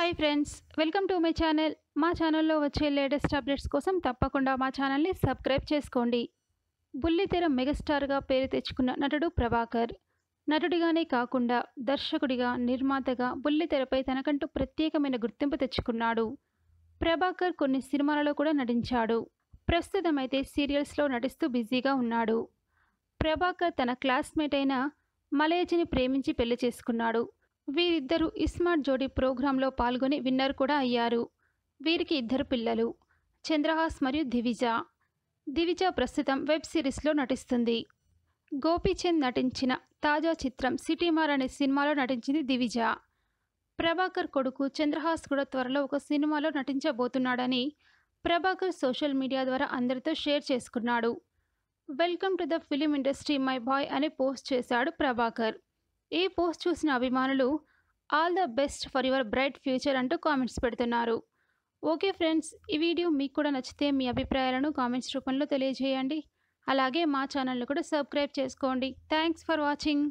hi friends welcome to my channel మా ఛానల్లో వచ్చే లేటెస్ట్ అప్డేట్స్ కోసం తప్పకుండా మా ఛానల్ని సబ్స్క్రైబ్ చేసుకోండి బుల్లితెర మెగాస్టార్గా పేరు తెచ్చుకున్న నటుడు ప్రభాకర్ నటుడిగానే కాకుండా దర్శకుడిగా నిర్మాతగా బుల్లితెరపై తనకంటూ ప్రత్యేకమైన గుర్తింపు తెచ్చుకున్నాడు ప్రభాకర్ కొన్ని సినిమాలలో కూడా నటించాడు ప్రస్తుతమైతే సీరియల్స్లో నటిస్తూ బిజీగా ఉన్నాడు ప్రభాకర్ తన క్లాస్మేట్ అయిన మలయజని ప్రేమించి పెళ్లి చేసుకున్నాడు వీరిద్దరూ ఇస్మార్ట్ జోడీ ప్రోగ్రాంలో పాల్గొని విన్నర్ కూడా అయ్యారు వీరికి ఇద్దరు పిల్లలు చంద్రహాస్ మరియు దివిజ దివిజ ప్రస్తుతం వెబ్ సిరీస్లో నటిస్తుంది గోపీచంద్ నటించిన తాజా చిత్రం సిటీమార్ అనే సినిమాలో నటించింది దివిజ ప్రభాకర్ కొడుకు చంద్రహాస్ కూడా త్వరలో ఒక సినిమాలో నటించబోతున్నాడని ప్రభాకర్ సోషల్ మీడియా ద్వారా అందరితో షేర్ చేసుకున్నాడు welcome to the film industry my boy అని పోస్ట్ చేశాడు ప్రభాకర్ ఈ పోస్ట్ చూసిన అభిమానులు all the best for your bright future అంటూ కామెంట్స్ పెడుతున్నారు ఓకే ఫ్రెండ్స్ ఈ వీడియో మీకు కూడా నచ్చితే మీ అభిప్రాయాలను కామెంట్స్ రూపంలో తెలియజేయండి అలాగే మా ఛానల్ను కూడా సబ్స్క్రైబ్ చేసుకోండి థ్యాంక్స్ ఫర్ వాచింగ్